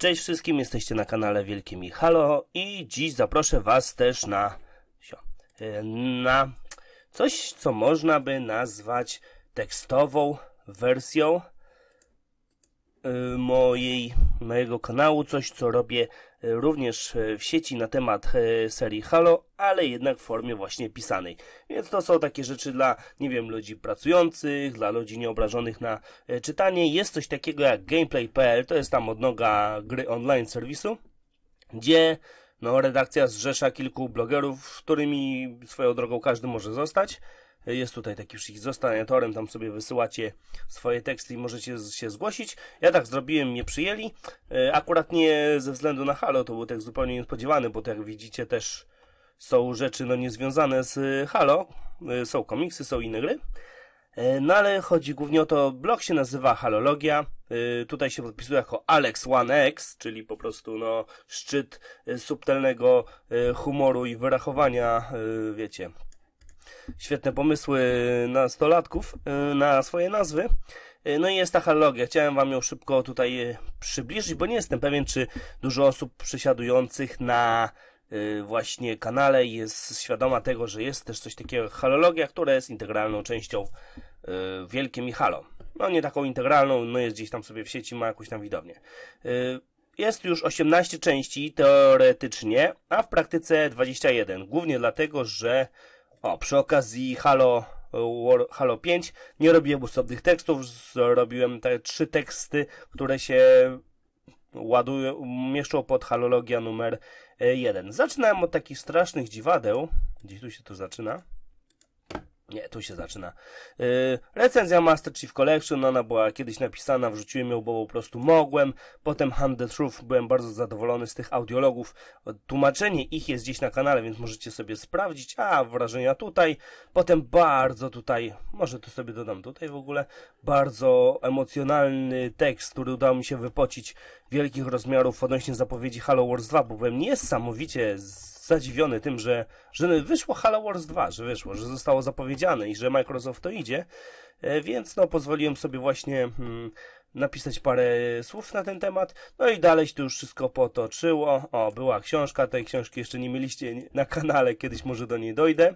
Cześć wszystkim, jesteście na kanale Wielkie Halo i dziś zaproszę Was też na, y, na coś, co można by nazwać tekstową wersją y, mojej, mojego kanału, coś co robię również e, w sieci na temat e, serii Halo, ale jednak w formie właśnie pisanej. Więc to są takie rzeczy dla, nie wiem, ludzi pracujących, dla ludzi nieobrażonych na e, czytanie. Jest coś takiego jak gameplay.pl, to jest tam odnoga gry online serwisu, gdzie no, redakcja zrzesza kilku blogerów, którymi swoją drogą każdy może zostać jest tutaj taki przycisk zostań autorem, tam sobie wysyłacie swoje teksty i możecie się zgłosić. Ja tak zrobiłem, mnie przyjęli. E, akurat nie ze względu na Halo, to był tekst zupełnie niespodziewany, bo tak jak widzicie też są rzeczy no niezwiązane z e, Halo. E, są komiksy, są inne gry. No ale chodzi głównie o to, blog się nazywa Halologia. Tutaj się podpisuje jako Alex One X, czyli po prostu no, szczyt subtelnego humoru i wyrachowania, wiecie, świetne pomysły na stolatków, y, na swoje nazwy. Y, no i jest ta halologia. Chciałem Wam ją szybko tutaj y, przybliżyć, bo nie jestem pewien, czy dużo osób przesiadujących na właśnie kanale jest świadoma tego, że jest też coś takiego jak halologia, która jest integralną częścią Wielkie Michalo. No nie taką integralną, no jest gdzieś tam sobie w sieci, ma jakąś tam widownię. Jest już 18 części teoretycznie, a w praktyce 21. Głównie dlatego, że o, przy okazji Halo, War, Halo 5 nie robiłem osobnych tekstów, zrobiłem te trzy teksty, które się ładują, mieszczą pod Halologia numer 1. E, Zaczynałem od takich strasznych dziwadeł. Gdzie tu się to zaczyna? Nie, tu się zaczyna. Yy, recenzja Master Chief Collection, ona była kiedyś napisana, wrzuciłem ją, bo po prostu mogłem. Potem Hand the Truth, byłem bardzo zadowolony z tych audiologów. Tłumaczenie ich jest gdzieś na kanale, więc możecie sobie sprawdzić. A, wrażenia tutaj. Potem bardzo tutaj, może to sobie dodam tutaj w ogóle, bardzo emocjonalny tekst, który udało mi się wypocić wielkich rozmiarów odnośnie zapowiedzi Halo Wars 2, bo byłem niesamowicie z zadziwiony tym, że, że wyszło Halo Wars 2, że wyszło, że zostało zapowiedziane i że Microsoft to idzie, e, więc no pozwoliłem sobie właśnie hmm, napisać parę słów na ten temat. No i dalej się to już wszystko potoczyło. O, była książka, tej książki jeszcze nie mieliście na kanale, kiedyś może do niej dojdę.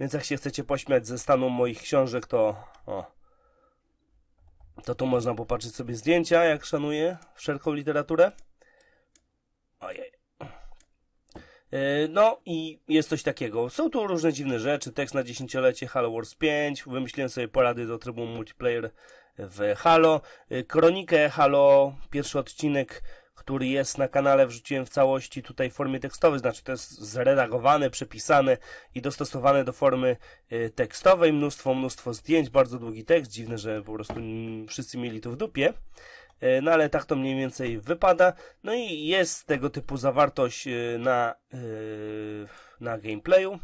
Więc jak się chcecie pośmiać ze stanu moich książek, to o, to tu można popatrzeć sobie zdjęcia, jak szanuję wszelką literaturę. E, no i jest coś takiego. Są tu różne dziwne rzeczy, tekst na dziesięciolecie Halo Wars 5, wymyśliłem sobie porady do trybu multiplayer w Halo, e, kronikę Halo, pierwszy odcinek, który jest na kanale, wrzuciłem w całości tutaj w formie tekstowej, znaczy to jest zredagowane, przepisane i dostosowane do formy e, tekstowej, mnóstwo, mnóstwo zdjęć, bardzo długi tekst, dziwne, że po prostu wszyscy mieli to w dupie. E, no ale tak to mniej więcej wypada. No i jest tego typu zawartość e, na, e, na gameplayu.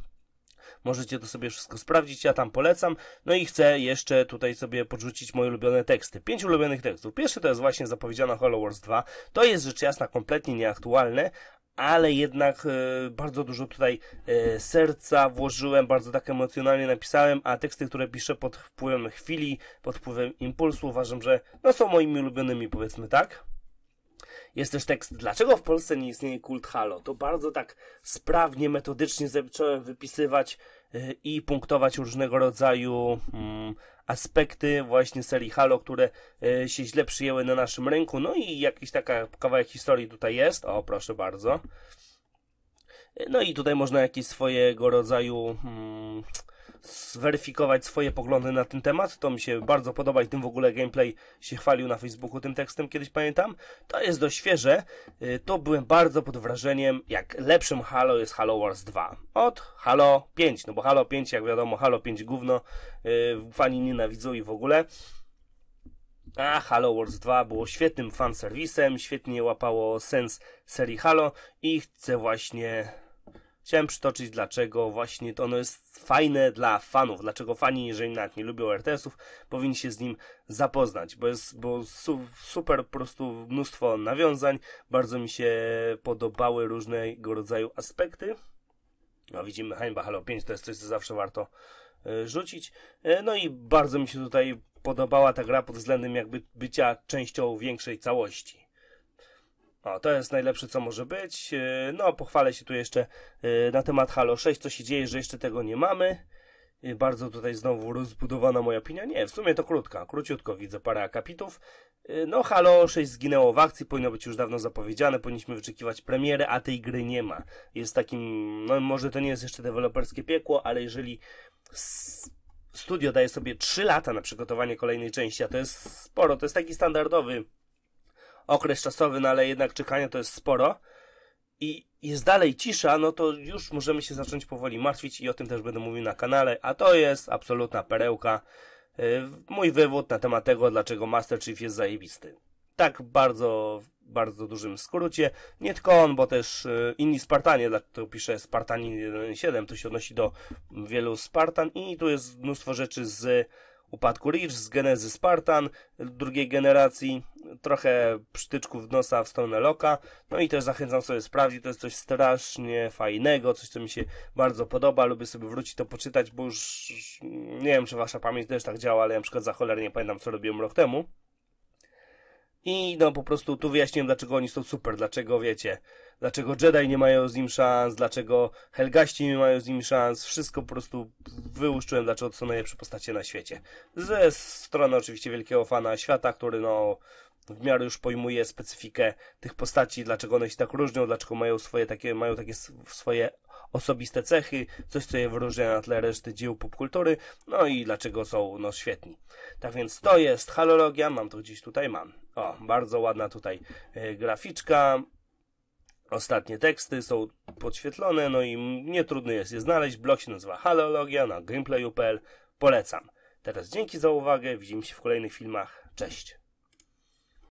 Możecie to sobie wszystko sprawdzić, ja tam polecam. No i chcę jeszcze tutaj sobie podrzucić moje ulubione teksty. Pięć ulubionych tekstów. Pierwszy to jest właśnie zapowiedziana Hollow Wars 2. To jest rzecz jasna kompletnie nieaktualne, ale jednak e, bardzo dużo tutaj e, serca włożyłem, bardzo tak emocjonalnie napisałem, a teksty, które piszę pod wpływem chwili, pod wpływem impulsu, uważam, że no są moimi ulubionymi, powiedzmy tak. Jest też tekst, dlaczego w Polsce nie istnieje kult halo? To bardzo tak sprawnie, metodycznie zacząłem wypisywać Y, i punktować różnego rodzaju mm, aspekty właśnie serii Halo, które y, się źle przyjęły na naszym rynku. No i jakiś taka kawałek historii tutaj jest. O, proszę bardzo. Y, no i tutaj można jakieś swojego rodzaju mm, zweryfikować swoje poglądy na ten temat. To mi się bardzo podoba i tym w ogóle gameplay się chwalił na Facebooku tym tekstem, kiedyś pamiętam. To jest dość świeże. Y, to byłem bardzo pod wrażeniem, jak lepszym Halo jest Halo Wars 2 od Halo 5, no bo Halo 5, jak wiadomo, Halo 5 gówno, y, fani nienawidzą i w ogóle. A Halo Wars 2 było świetnym fanserwisem, świetnie łapało sens serii Halo i chcę właśnie chciałem przytoczyć, dlaczego właśnie to ono jest fajne dla fanów, dlaczego fani, jeżeli nawet nie lubią RTS-ów, powinni się z nim zapoznać, bo jest bo su, super po prostu mnóstwo nawiązań, bardzo mi się podobały różnego rodzaju aspekty. No widzimy hańba Halo 5, to jest coś, co zawsze warto y, rzucić. Y, no i bardzo mi się tutaj podobała ta gra pod względem jakby bycia częścią większej całości. O, to jest najlepsze, co może być. E, no, pochwalę się tu jeszcze e, na temat Halo 6, co się dzieje, że jeszcze tego nie mamy. E, bardzo tutaj znowu rozbudowana moja opinia. Nie, w sumie to krótka, króciutko widzę parę akapitów. No, Halo 6 zginęło w akcji, powinno być już dawno zapowiedziane, powinniśmy wyczekiwać premiery, a tej gry nie ma. Jest takim, no może to nie jest jeszcze deweloperskie piekło, ale jeżeli studio daje sobie 3 lata na przygotowanie kolejnej części, a to jest sporo, to jest taki standardowy okres czasowy, no ale jednak czekania to jest sporo i jest dalej cisza, no to już możemy się zacząć powoli martwić i o tym też będę mówił na kanale, a to jest absolutna perełka. Y, mój wywód na temat tego, dlaczego Master Chief jest zajebisty. Tak bardzo, bardzo dużym skrócie. Nie tylko on, bo też y, inni Spartanie, dlatego piszę Spartanin 1.7, to się odnosi do wielu Spartan i tu jest mnóstwo rzeczy z upadku Ridge z genezy Spartan drugiej generacji, trochę przytyczków w nosa w stronę Loka, no i też zachęcam sobie sprawdzić, to jest coś strasznie fajnego, coś co mi się bardzo podoba, lubię sobie wrócić to poczytać, bo już nie wiem czy wasza pamięć też tak działa, ale ja na przykład za cholernie pamiętam co robiłem rok temu. I no po prostu tu wyjaśniłem, dlaczego oni są super, dlaczego wiecie, dlaczego Jedi nie mają z nim szans, dlaczego Helgaści nie mają z nim szans, wszystko po prostu wyłuszczyłem, dlaczego to są najlepsze postacie na świecie. Ze strony oczywiście wielkiego fana świata, który no w miarę już pojmuje specyfikę tych postaci, dlaczego one się tak różnią, dlaczego mają swoje takie, mają takie swoje osobiste cechy, coś co je wyróżnia na tle reszty dzieł popkultury, no i dlaczego są no świetni. Tak więc to jest halologia, mam to gdzieś tutaj, mam. O, bardzo ładna tutaj e, graficzka. Ostatnie teksty są podświetlone, no i nie trudno jest je znaleźć. Blog się nazywa Halologia na GameplayPL. Polecam. Teraz dzięki za uwagę, widzimy się w kolejnych filmach. Cześć!